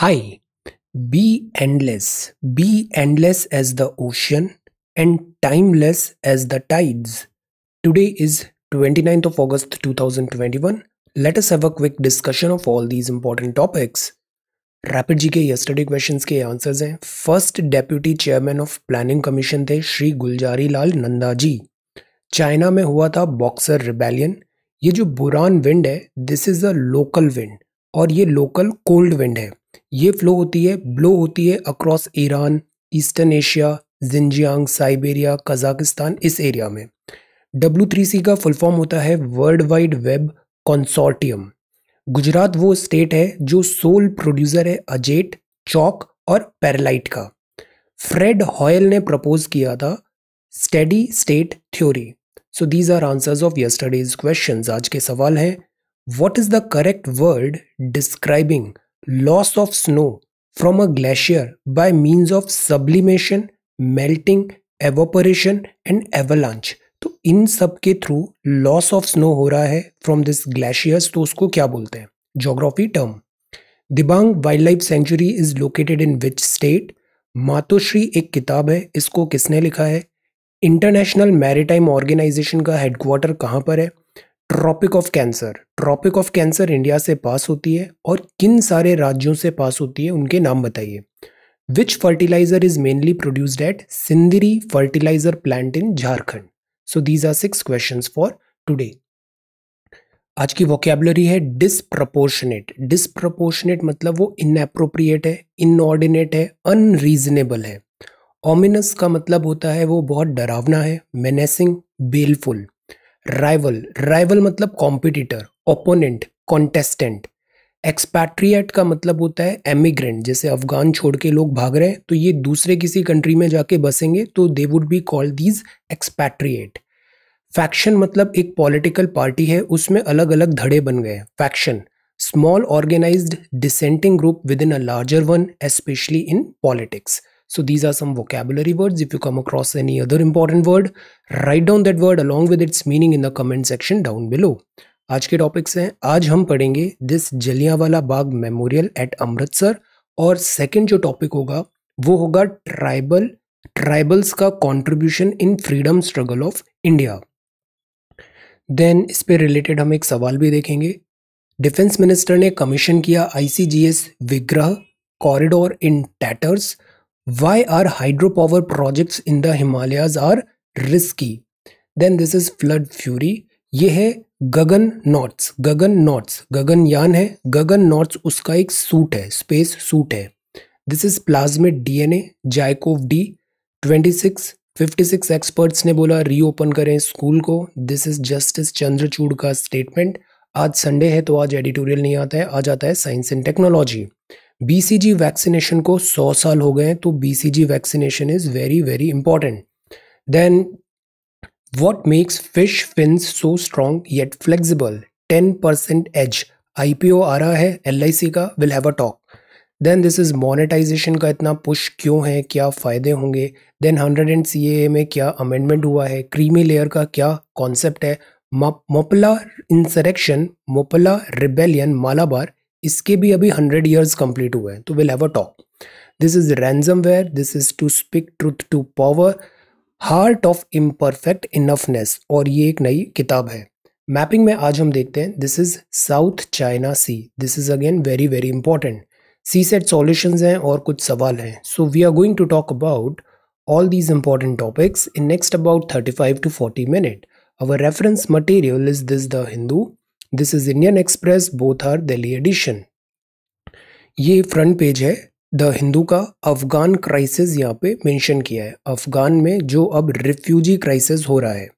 Hi, be endless, be endless as the ocean and timeless as the tides. Today is 29th of August 2021. Let us have a quick discussion of all these important topics. Rapid G K yesterday questions के answers हैं first deputy chairman of planning commission थे Shri Gulzarilal Nanda ji China में हुआ था boxer rebellion ये जो buran wind है this is a local wind और ये लोकल कोल्ड विंड है ये फ्लो होती है ब्लो होती है across Iran eastern Asia Xinjiang Siberia Kazakhstan इस एरिया में डब्ल्यू का फुल फॉर्म होता है world wide web consortium Gujarat वो स्टेट है जो सोल प्रोड्यूसर है अजेट चौक और पैरालाइट का फ्रेड हॉयल ने प्रपोज किया था steady state theory so these are answers of yesterday's questions आज के सवाल हैं what is the correct word describing loss of snow from a glacier by means of sublimation melting evaporation and avalanche तो इन सब के थ्रू लॉस ऑफ स्नो हो रहा है फ्रॉम दिस ग्लेशियर्स तो उसको क्या बोलते हैं geography term Dibang wildlife sanctuary is located in which state Matoshree एक किताब है इसको किसने लिखा है इंटरनेशनल मैरिटाइम ऑर्गेनाइजेशन का हेडक्वार्टर कहाँ पर है tropic of cancer tropic of cancer India से पास होती है और किन सारे राज्यों से पास होती है उनके नाम बताइए which fertilizer is mainly produced at Sindri fertilizer plant in Jharkhand so these are six question for today आज की वोकेबलरी है डिसप्रपोर्शनेट डिसप्रपोर्शनेट मतलब वो इनअप्रोप्रिएट है इनऑर्डिनेट है अनरीजनेबल है ओमिनस का मतलब होता है वो बहुत डरावना है मेनेसिंग बेलफुल राइवल राइवल मतलब कॉम्पिटिटर ओपोनेंट कॉन्टेस्टेंट एक्सपैट्रिएट का मतलब होता है एमिग्रेंट जैसे अफगान छोड़ के लोग भाग रहे हैं तो ये दूसरे किसी कंट्री में जाके बसेंगे तो they would be called these expatriate faction मतलब एक पॉलिटिकल पार्टी है उसमें अलग अलग धड़े बन गए faction small organized dissenting group within a larger one especially in politics So these are some vocabulary words. If you come across any other important word, write down that word along with its meaning in the comment section down below. आज के topics हैं आज हम पढ़ेंगे this Jallianwala Bagh memorial at Amritsar और second जो topic होगा वो होगा ट्राइबल ट्राइबल्स का contribution in freedom struggle of India then इस पर रिलेटेड हम एक सवाल भी देखेंगे डिफेंस मिनिस्टर ने कमीशन किया ICGS Vigraha corridor in tatters why are hydropower projects in the Himalayas are risky? Then this is flood fury. ये है गगन नॉट्स गगन नॉट्स यान है गगन नॉट्स उसका एक सूट है स्पेस सूट है this is plasmid DNA ZyCoV D 26 56 experts ने बोला रीओपन करें स्कूल को दिस इज जस्टिस चंद्रचूड़ का स्टेटमेंट आज संडे है तो आज एडिटोरियल नहीं आता है आज आता है science and technology BCG vaccination को 100 साल हो गए हैं तो BCG vaccination is very very important then what makes fish fin so strong yet flexible ten percent एज आई आ रहा है एल का will have a talk then this is monetization का इतना पुश क्यों है क्या फ़ायदे होंगे देन हंड्रेड एंड सी में क्या अमेंडमेंट हुआ है क्रीमी लेयर का क्या कॉन्सेप्ट है मोपला इंसरेक्शन मोपला रिबेलियन मालाबार इसके भी अभी हंड्रेड ईयर्स कंप्लीट हुए हैं तो will have a talk this is ransom where this is to speak truth to power heart of imperfect इनफनेस और ये एक नई किताब है मैपिंग में आज हम देखते हैं this is South China Sea this is again very very important C set solution हैं और कुछ सवाल हैं so we are going to talk about these important topics in next about thirty five to forty minute our reference material is this the Hindu this is Indian express both are Delhi edition ये front page है the Hindu का Afghan crisis यहाँ पे mention किया है अफगान में जो अब रिफ्यूजी क्राइसिस हो रहा है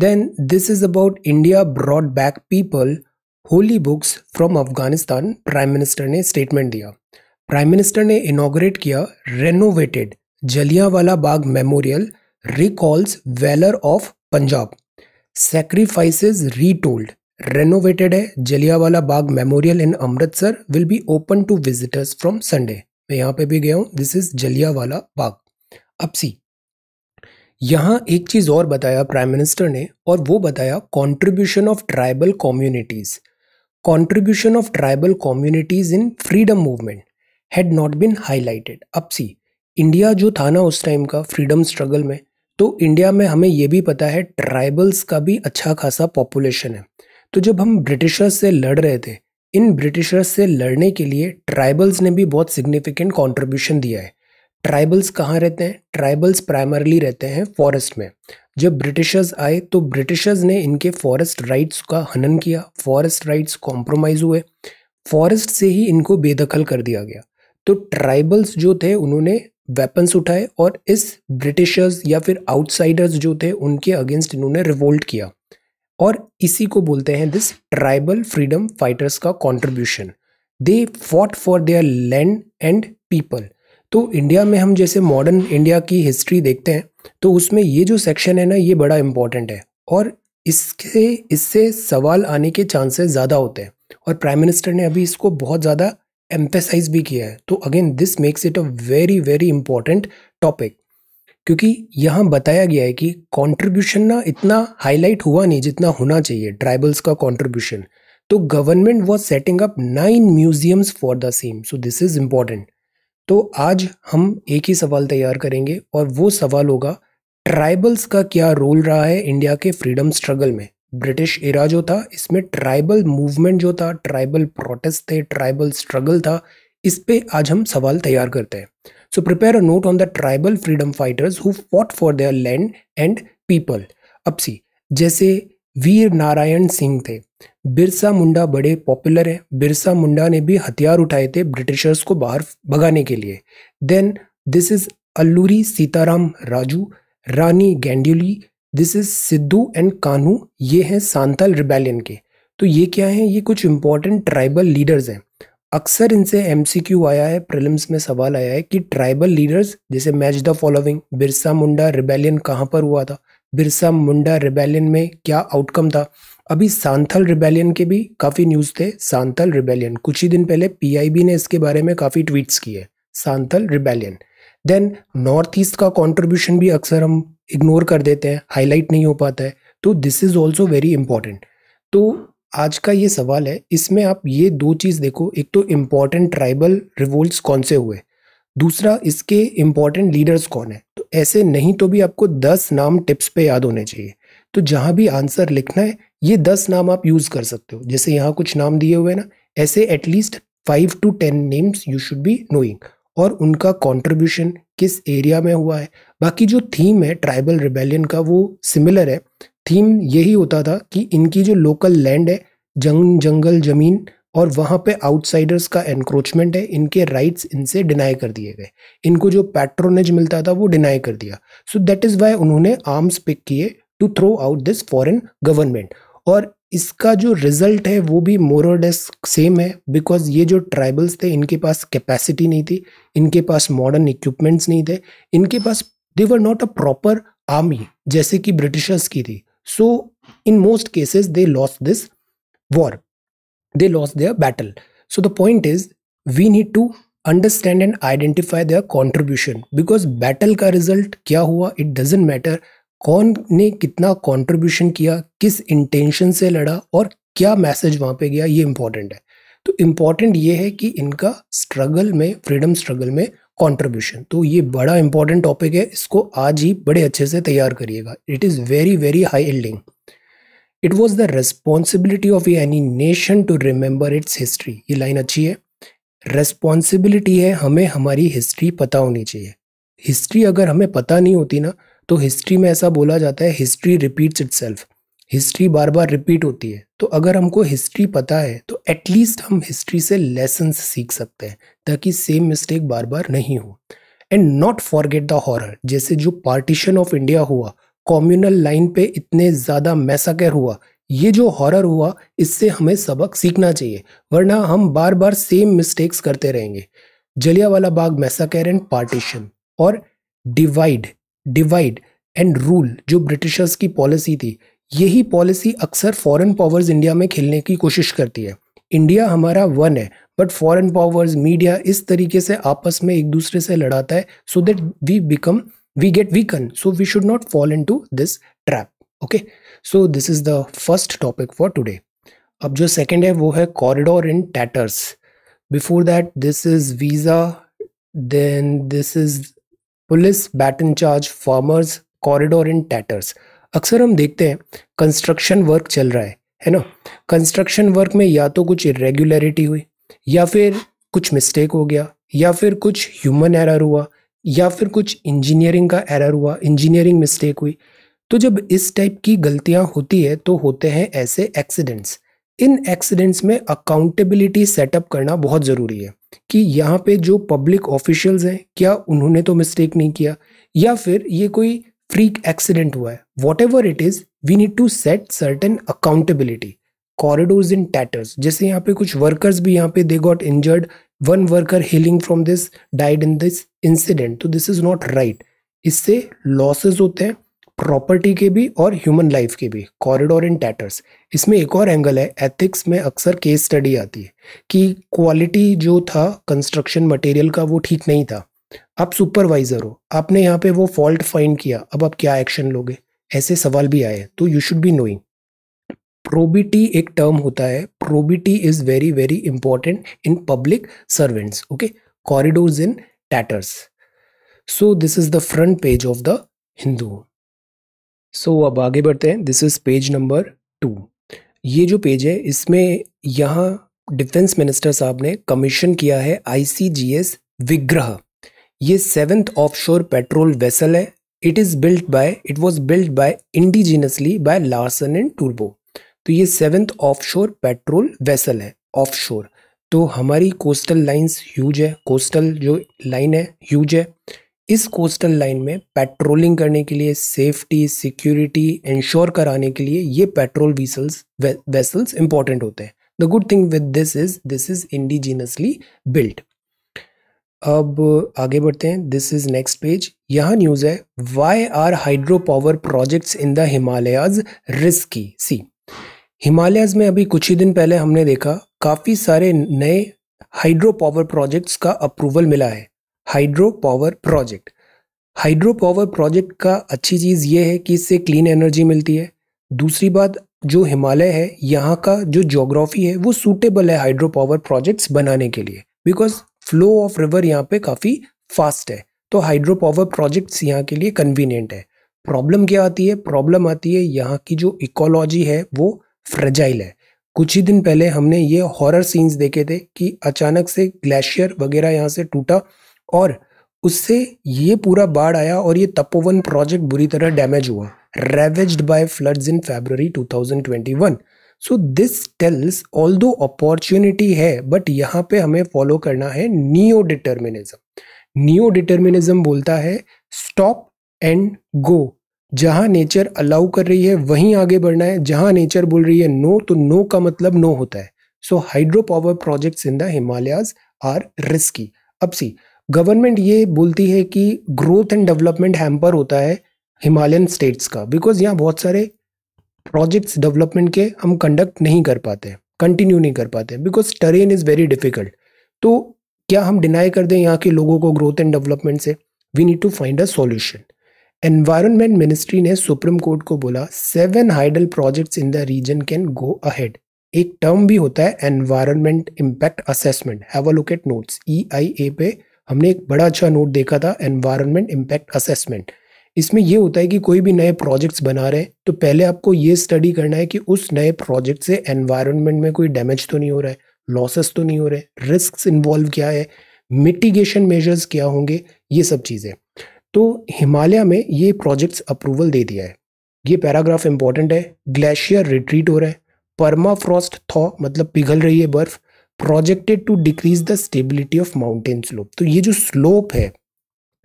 then this is about India brought back people holy books from Afghanistan prime minister ने स्टेटमेंट दिया प्राइम मिनिस्टर ने इनाग्रेट किया renovated Jallianwala Bagh memorial recalls valour of Punjab sacrifices retold renovated है Jallianwala Bagh memorial in Amritsar will be open to visitors from Sunday मैं यहाँ पे भी गया हूँ दिस इज जलियावाला बाग अब सी यहाँ एक चीज़ और बताया प्राइम मिनिस्टर ने और वो बताया contribution of tribal communities contribution of tribal communities in freedom movement had not been highlighted अब सी इंडिया जो था ना उस टाइम का फ्रीडम स्ट्रगल में तो इंडिया में हमें ये भी पता है ट्राइबल्स का भी अच्छा खासा पॉपुलेशन है तो जब हम ब्रिटिशर्स से लड़ रहे थे इन ब्रिटिशर्स से लड़ने के लिए ट्राइबल्स ने भी बहुत सिग्निफिकेंट कॉन्ट्रीब्यूशन दिया है ट्राइबल्स कहाँ रहते हैं ट्राइबल्स प्राइमरली रहते हैं फॉरेस्ट में जब ब्रिटिशर्स आए तो ब्रिटिशर्स ने इनके फॉरेस्ट राइट्स का हनन किया फॉरेस्ट राइट्स कॉम्प्रोमाइज़ हुए फॉरेस्ट से ही इनको बेदखल कर दिया गया तो ट्राइबल्स जो थे उन्होंने वेपन्स उठाए और इस ब्रिटिशर्स या फिर आउटसाइडर्स जो थे उनके अगेंस्ट इन्होंने रिवोल्ट किया और इसी को बोलते हैं दिस ट्राइबल फ्रीडम फाइटर्स का contribution they fought for their land and people तो इंडिया में हम जैसे मॉडर्न इंडिया की हिस्ट्री देखते हैं तो उसमें ये जो सेक्शन है ना ये बड़ा इम्पॉर्टेंट है और इसके इससे सवाल आने के चांसेस ज़्यादा होते हैं और प्राइम मिनिस्टर ने अभी इसको बहुत ज़्यादा एम्फेसाइज भी किया है तो again this makes it a very very important topic क्योंकि यहाँ बताया गया है कि कंट्रीब्यूशन ना इतना हाईलाइट हुआ नहीं जितना होना चाहिए ट्राइबल्स का कंट्रीब्यूशन तो government was setting up nine museums for the same so this is important तो आज हम एक ही सवाल तैयार करेंगे और वो सवाल होगा ट्राइबल्स का क्या रोल रहा है इंडिया के फ्रीडम स्ट्रगल में ब्रिटिश एरा जो था इसमें ट्राइबल मूवमेंट जो था ट्राइबल प्रोटेस्ट थे ट्राइबल स्ट्रगल था इस पे आज हम सवाल तैयार करते हैं So prepare a note on the tribal freedom fighters who fought for their land and people. अब सी जैसे वीर नारायण सिंह थे बिरसा मुंडा बड़े पॉपुलर हैं बिरसा मुंडा ने भी हथियार उठाए थे ब्रिटिशर्स को बाहर भगाने के लिए then this is Alluri Sitarama Raju Rani Gaidinliu this is Sidhu and Kanhu ये हैं सांताल रिबेलियन के तो ये क्या हैं ये कुछ इंपॉर्टेंट ट्राइबल लीडर्स हैं अक्सर इनसे एम आया है प्रिलिम्स में सवाल आया है कि ट्राइबल लीडर्स जैसे match the following Birsa Munda rebellion कहाँ पर हुआ था बिरसा मुंडा रिबेलियन में क्या आउटकम था अभी सांथल रिबेलियन के भी काफ़ी न्यूज़ थे सांथल रिबेलियन कुछ ही दिन पहले पीआईबी ने इसके बारे में काफ़ी ट्वीट्स किए Santhal rebellion then north east का कॉन्ट्रीब्यूशन भी अक्सर हम इग्नोर कर देते हैं हाईलाइट नहीं हो पाता है तो this is also very important तो आज का ये सवाल है इसमें आप ये दो चीज़ देखो एक तो इम्पॉर्टेंट ट्राइबल रिवोल्ट्स कौन से हुए दूसरा इसके इम्पॉर्टेंट लीडर्स कौन है तो ऐसे नहीं तो भी आपको दस नाम टिप्स पे याद होने चाहिए तो जहाँ भी आंसर लिखना है ये दस नाम आप यूज़ कर सकते हो जैसे यहाँ कुछ नाम दिए हुए ना ऐसे at least five to ten names you should be knowing और उनका कॉन्ट्रीब्यूशन किस एरिया में हुआ है बाकी जो थीम है ट्राइबल रिबेलियन का वो सिमिलर है थीम यही होता था कि इनकी जो लोकल लैंड है जंग जंगल ज़मीन और वहाँ पे आउटसाइडर्स का एनक्रोचमेंट है इनके राइट्स इनसे डिनाई कर दिए गए इनको जो पैट्रोनेज मिलता था वो डिनाई कर दिया सो दैट इज़ वाई उन्होंने आर्म्स पिक किए to throw out this foreign government और इसका जो रिजल्ट है वो भी मोरडेस सेम है बिकॉज ये जो ट्राइबल्स थे इनके पास कैपेसिटी नहीं थी इनके पास मॉडर्न इक्विपमेंट्स नहीं थे इनके पास they were not a proper army जैसे कि ब्रिटिशर्स की थी so in most cases they lost this war they lost their battle so the point is we need to understand and identify their contribution because battle का result क्या हुआ it doesn't matter कौन ने कितना contribution किया किस intention से लड़ा और क्या मैसेज वहाँ पे गया ये इंपॉर्टेंट है तो इम्पॉर्टेंट ये है कि इनका स्ट्रगल में फ्रीडम स्ट्रगल में कॉन्ट्रीब्यूशन तो ये बड़ा इंपॉर्टेंट टॉपिक है इसको आज ही बड़े अच्छे से तैयार करिएगा it is very very high yielding it was the responsibility of any nation to remember its history ये लाइन अच्छी है रेस्पॉन्सिबिलिटी है हमें हमारी हिस्ट्री पता होनी चाहिए हिस्ट्री अगर हमें पता नहीं होती ना तो हिस्ट्री में ऐसा बोला जाता है हिस्ट्री रिपीट्स इट हिस्ट्री बार बार रिपीट होती है तो अगर हमको हिस्ट्री पता है तो एटलीस्ट हम हिस्ट्री से लेसन सीख सकते हैं ताकि सेम मिस्टेक बार बार नहीं हो and not forget the horror जैसे जो पार्टीशन ऑफ इंडिया हुआ कॉम्युनल लाइन पे इतने ज़्यादा मैसाकर हुआ ये जो हॉरर हुआ इससे हमें सबक सीखना चाहिए वरना हम बार बार सेम मिस्टेक्स करते रहेंगे Jallianwala Bagh massacre and partition और डिवाइड डिवाइड एंड रूल जो ब्रिटिशर्स की पॉलिसी थी यही पॉलिसी अक्सर फॉरेन पावर्स इंडिया में खेलने की कोशिश करती है इंडिया हमारा वन है बट फॉरेन पावर्स मीडिया इस तरीके से आपस में एक दूसरे से लड़ाता है so that we become we get weaken so we should not fall in to this trap okay so this is the first topic for today अब जो सेकेंड है वो है corridor in tatters before that this is visa then this is police baton charge farmers corridor in tatters अक्सर हम देखते हैं construction work चल रहा है है ना कंस्ट्रक्शन वर्क में या तो कुछ इरेग्युलरिटी हुई या फिर कुछ मिस्टेक हो गया या फिर कुछ ह्यूमन एरर हुआ या फिर कुछ इंजीनियरिंग का एरर हुआ इंजीनियरिंग मिस्टेक हुई तो जब इस टाइप की गलतियां होती है तो होते हैं ऐसे एक्सीडेंट्स इन एक्सीडेंट्स में अकाउंटेबिलिटी सेटअप करना बहुत ज़रूरी है कि यहाँ पे जो पब्लिक ऑफिशियल्स हैं क्या उन्होंने तो मिस्टेक नहीं किया या फिर ये कोई फ्रीक एक्सीडेंट हुआ है whatever it is we need to set certain accountability corridors in tatters जैसे यहाँ पे कुछ वर्कर्स भी यहाँ पे they got injured one worker healing from this died in this incident तो दिस इज नॉट राइट इससे लॉसेज होते हैं प्रॉपर्टी के भी और ह्यूमन लाइफ के भी कॉरिडोर इन टैटर्स इसमें एक और एंगल है एथिक्स में अक्सर केस स्टडी आती है कि क्वालिटी जो था कंस्ट्रक्शन मटेरियल का वो ठीक नहीं था आप सुपरवाइजर हो आपने यहाँ पे वो फॉल्ट फाइंड किया अब आप क्या एक्शन लोगे ऐसे सवाल भी आए तो you should be knowing probity एक टर्म होता है probity is very very important in public servants okay corridors in tatters so this is the front page of the Hindu so अब आगे बढ़ते हैं this is page number two ये जो page है इसमें यहाँ डिफेंस मिनिस्टर साहब ने कमीशन किया है आईसीजीएस विग्रह ये सेवेंथ ऑफशोर पेट्रोल वेसल है it is built by it was built by indigenously by Larsen and टूर्बो तो ये सेवेंथ ऑफशोर पेट्रोल वेसल है ऑफशोर तो हमारी कोस्टल लाइंस ह्यूज है कोस्टल जो लाइन है ह्यूज है इस कोस्टल लाइन में पेट्रोलिंग करने के लिए सेफ्टी सिक्योरिटी इंश्योर कराने के लिए ये पेट्रोल वीसल्स वे, वेसल्स इंपॉर्टेंट होते हैं the good thing with this is this is indigenously built अब आगे बढ़ते हैं दिस इज नेक्स्ट पेज यहाँ न्यूज है why are hydro power projects in the Himalayas risky see Himalayas में अभी कुछ ही दिन पहले हमने देखा काफ़ी सारे नए हाइड्रो पावर प्रोजेक्ट्स का अप्रूवल मिला है hydro power project hydro power project का अच्छी चीज़ ये है कि इससे क्लीन एनर्जी मिलती है दूसरी बात जो हिमालय है यहाँ का जो जोग्राफी है वो सूटेबल है हाइड्रो पावर प्रोजेक्ट्स बनाने के लिए बिकॉज फ्लो ऑफ रिवर यहाँ पे काफ़ी फास्ट है तो हाइड्रो पावर प्रोजेक्ट्स यहाँ के लिए कन्वीनियंट है प्रॉब्लम क्या आती है प्रॉब्लम आती है यहाँ की जो इकोलॉजी है वो फ्रेजाइल है कुछ ही दिन पहले हमने ये हॉरर सीन्स देखे थे कि अचानक से ग्लेशियर वगैरह यहाँ से टूटा और उससे ये पूरा बाढ़ आया और ये तपोवन प्रोजेक्ट बुरी तरह डैमेज हुआ ravaged by floods in February 2021 so this tells all दो अपॉर्चुनिटी है बट यहाँ पे हमें फॉलो करना है नियो डिटर्मिनिज्म नियो डिटर्मिनिज्म बोलता है स्टॉप एंड गो जहाँ नेचर अलाउ कर रही है वहीं आगे बढ़ना है जहाँ नेचर बोल रही है नो तो नो का मतलब नो होता है so hydro power projects in the Himalayas are risky अब सी गवर्नमेंट ये बोलती है कि ग्रोथ एंड डेवलपमेंट हैम्पर होता है हिमालयन स्टेट्स का बिकॉज यहाँ बहुत सारे प्रोजेक्ट्स डेवलपमेंट के हम कंडक्ट नहीं कर पाते कंटिन्यू नहीं कर पाते because terrain is very difficult तो क्या हम डिनाई कर दें यहाँ के लोगों को ग्रोथ एंड डेवलपमेंट से we need to find a solution environment ministry ने सुप्रीम कोर्ट को बोला seven hydel projects in the region can go ahead एक टर्म भी होता है environment impact assessment have a look at notes E I A पे हमने एक बड़ा अच्छा नोट देखा था एनवायरमेंट इम्पैक्ट असेसमेंट इसमें यह होता है कि कोई भी नए प्रोजेक्ट्स बना रहे हैं तो पहले आपको ये स्टडी करना है कि उस नए प्रोजेक्ट से एनवायरनमेंट में कोई डैमेज तो नहीं हो रहा है लॉसेस तो नहीं हो रहे रिस्क इन्वॉल्व क्या है मिटिगेशन मेजर्स क्या होंगे ये सब चीज़ें तो हिमालय में ये प्रोजेक्ट्स अप्रूवल दे दिया है ये पैराग्राफ इंपॉर्टेंट है ग्लेशियर रिट्रीट हो रहा है परमा फ्रॉस्ट थॉ मतलब पिघल रही है बर्फ projected to decrease the stability of mountain slope तो ये जो स्लोप है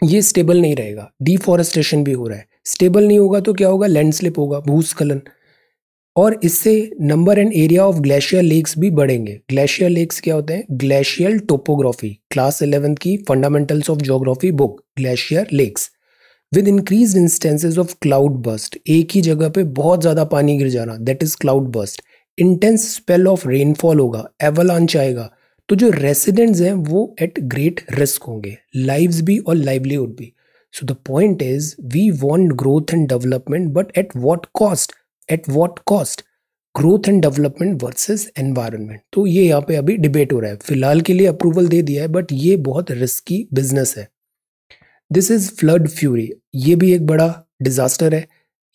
ये स्टेबल नहीं रहेगा डिफॉरेस्टेशन भी हो रहा है स्टेबल नहीं होगा तो क्या होगा लैंडस्लिप होगा भूस्खलन और इससे number and area of glacier lakes भी बढ़ेंगे ग्लेशियर लेक्स क्या होते हैं ग्लेशियल टोपोग्राफी क्लास इलेवेंथ की fundamentals of geography book glacier lakes with increase instances of cloud burst एक ही जगह पे बहुत ज़्यादा पानी गिर जाना that is cloud burst intense spell of rainfall होगा एवलांच आएगा तो जो रेसिडेंट्स हैं वो एट ग्रेट रिस्क होंगे लाइव्स भी और लाइवलीहुड भी so the point is we want growth and development but at what cost at what cost growth and development versus environment तो ये यहाँ पे अभी डिबेट हो रहा है फिलहाल के लिए अप्रूवल दे दिया है बट ये बहुत रिस्की बिजनेस है दिस इज फ्लड फ्यूरी ये भी एक बड़ा डिजास्टर है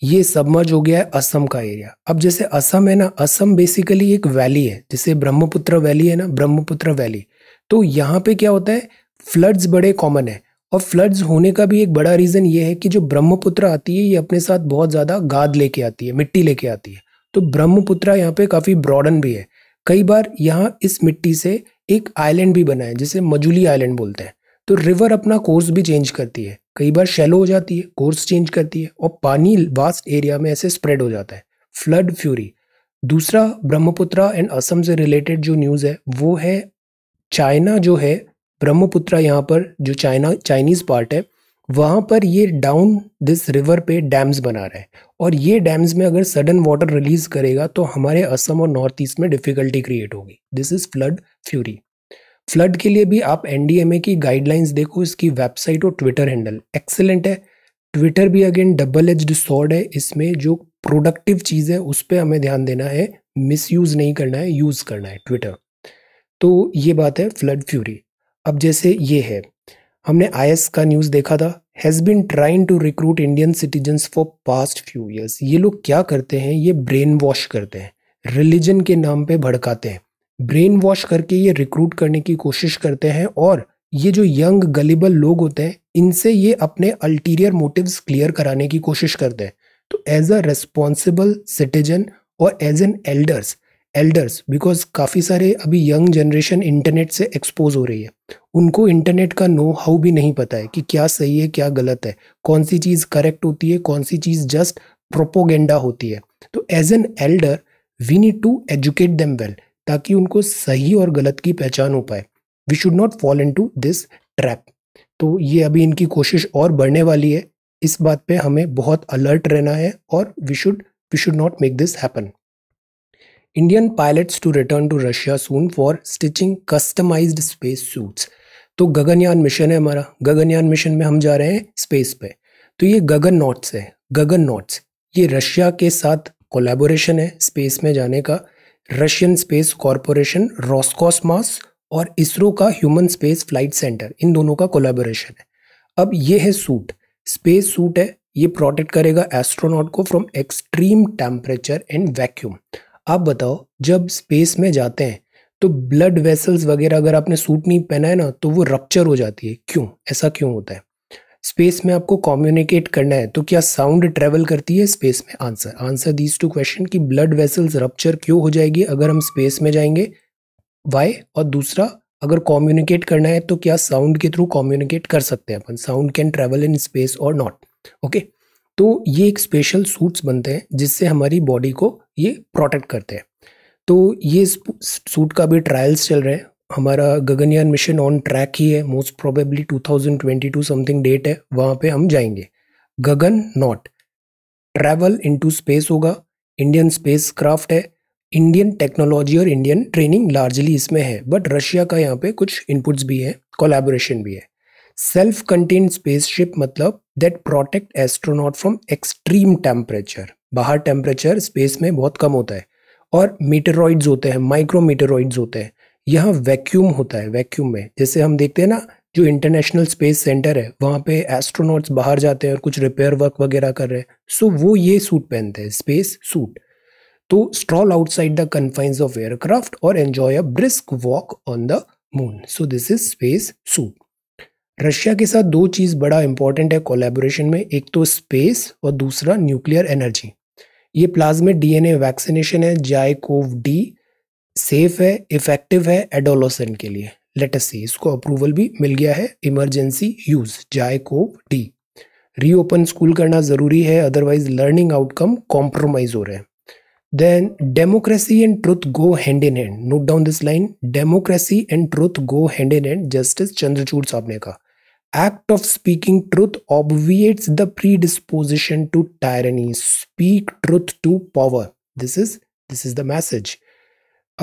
ये सबमर्ज हो गया है असम का एरिया अब जैसे असम है ना असम बेसिकली एक वैली है जैसे ब्रह्मपुत्र वैली है ना ब्रह्मपुत्र वैली तो यहाँ पे क्या होता है फ्लड्स बड़े कॉमन है और फ्लड्स होने का भी एक बड़ा रीज़न ये है कि जो ब्रह्मपुत्र आती है ये अपने साथ बहुत ज़्यादा गाद लेके आती है मिट्टी लेके आती है तो ब्रह्मपुत्र यहाँ पे काफ़ी ब्रॉडन भी है कई बार यहाँ इस मिट्टी से एक आइलैंड भी बना है जिसे मजूली आइलैंड बोलते हैं तो रिवर अपना कोर्स भी चेंज करती है कई बार शैलो हो जाती है कोर्स चेंज करती है और पानी वास्ट एरिया में ऐसे स्प्रेड हो जाता है फ्लड फ्यूरी दूसरा ब्रह्मपुत्रा एंड असम से रिलेटेड जो न्यूज़ है वो है चाइना जो है ब्रह्मपुत्रा यहाँ पर जो चाइना चाइनीज़ पार्ट है वहाँ पर ये डाउन दिस रिवर पे डैम्स बना रहा है और ये डैम्स में अगर सडन वाटर रिलीज़ करेगा तो हमारे असम और नॉर्थ ईस्ट में डिफ़िकल्टी क्रिएट होगी this is flood fury flood के लिए भी आप एनडीएमए की गाइडलाइंस देखो इसकी वेबसाइट और ट्विटर हैंडल एक्सेलेंट है ट्विटर भी अगेन डबल एज सॉर्ड है इसमें जो प्रोडक्टिव चीज़ है उस पर हमें ध्यान देना है मिस यूज़ नहीं करना है यूज़ करना है ट्विटर तो ये बात है फ्लड फ्यूरी अब जैसे ये है हमने आईएस का न्यूज़ देखा था has been trying to recruit Indian citizens for past few years ये लोग क्या करते हैं ये ब्रेन वॉश करते हैं रिलीजन के नाम पे भड़काते हैं ब्रेन वॉश करके ये रिक्रूट करने की कोशिश करते हैं और ये जो यंग गलिबल लोग होते हैं इनसे ये अपने अल्टीरियर मोटिव्स क्लियर कराने की कोशिश करते हैं तो एज अ रेस्पॉन्सिबल सिटीजन और as an elders elders because काफ़ी सारे अभी यंग जनरेशन इंटरनेट से एक्सपोज हो रही है उनको इंटरनेट का नो हाउ भी नहीं पता है कि क्या सही है क्या गलत है कौन सी चीज़ करेक्ट होती है कौन सी चीज़ जस्ट प्रोपोगेंडा होती है तो as an elder we need to educate them well ताकि उनको सही और गलत की पहचान हो पाए we should not fall in to this trap तो ये अभी इनकी कोशिश और बढ़ने वाली है इस बात पे हमें बहुत अलर्ट रहना है और we should we should not make this happen Indian pilots to return to Russia soon for stitching customise space suits तो गगनयान मिशन है हमारा गगनयान मिशन में हम जा रहे हैं स्पेस पे तो ये गगन नॉट्स है गगन नॉट्स ये रशिया के साथ कोलेबोरेशन है स्पेस में जाने का रशियन स्पेस कॉरपोरेशन रॉस्कॉसमास और इसरो का ह्यूमन स्पेस फ्लाइट सेंटर इन दोनों का कोलेबोरेशन है अब ये है सूट स्पेस सूट है ये प्रोटेक्ट करेगा एस्ट्रोनॉट को from extreme temperature and vacuum आप बताओ जब स्पेस में जाते हैं तो ब्लड वेसल्स वगैरह अगर आपने सूट नहीं पहना है ना तो वो रप्चर हो जाती है क्यों ऐसा क्यों होता है स्पेस में आपको कम्युनिकेट करना है तो क्या साउंड ट्रेवल करती है स्पेस में answer answer these to question कि ब्लड वेसल्स रप्चर क्यों हो जाएगी अगर हम स्पेस में जाएंगे वाई और दूसरा अगर कम्युनिकेट करना है तो क्या साउंड के थ्रू कम्युनिकेट कर सकते हैं अपन sound can travel in space और नॉट ओके तो ये एक स्पेशल सूट्स बनते हैं जिससे हमारी बॉडी को ये प्रोटेक्ट करते हैं तो ये सूट का भी ट्रायल्स चल रहे हैं हमारा गगनयान मिशन ऑन ट्रैक ही है मोस्ट प्रोबेबली 2022 समथिंग डेट है वहाँ पे हम जाएंगे Gagan not travel into space होगा इंडियन स्पेस क्राफ्ट है इंडियन टेक्नोलॉजी और इंडियन ट्रेनिंग लार्जली इसमें है बट रशिया का यहाँ पे कुछ इनपुट्स भी हैं कोलेबोरेशन भी है सेल्फ कंटेन्ड स्पेसशिप मतलब that protect astronaut from extreme temperature बाहर टेम्परेचर स्पेस में बहुत कम होता है और मीटरॉइड्स होते हैं माइक्रो माइक्रोमीटरॉइड्स होते हैं यहाँ वैक्यूम होता है वैक्यूम में जैसे हम देखते हैं ना जो इंटरनेशनल स्पेस सेंटर है वहाँ पे एस्ट्रोनॉट्स बाहर जाते हैं और कुछ रिपेयर वर्क वगैरह कर रहे हैं सो वो ये सूट पहनते हैं स्पेस सूट तो stroll outside the confines of aircraft और enjoy a brisk walk on the moon so this is space suit Russia के साथ दो चीज़ बड़ा इंपॉर्टेंट है कोलेबोरेशन में एक तो स्पेस और दूसरा न्यूक्लियर एनर्जी ये प्लाज्मिक डीएनए वैक्सीनेशन है जायकोव डी सेफ है इफेक्टिव है एडोलोसेंट के लिए अस सी इसको अप्रूवल भी मिल गया है emergency use ZyCoV D reopen school करना ज़रूरी है अदरवाइज लर्निंग आउटकम कॉम्प्रोमाइज हो रहे हैं then democracy and truth go hand in hand note down this line democracy and truth go hand in hand justice Chandrachud साहब ने कहा act of speaking truth obviates the pre disposition to tyranny speak truth to power this is this is the message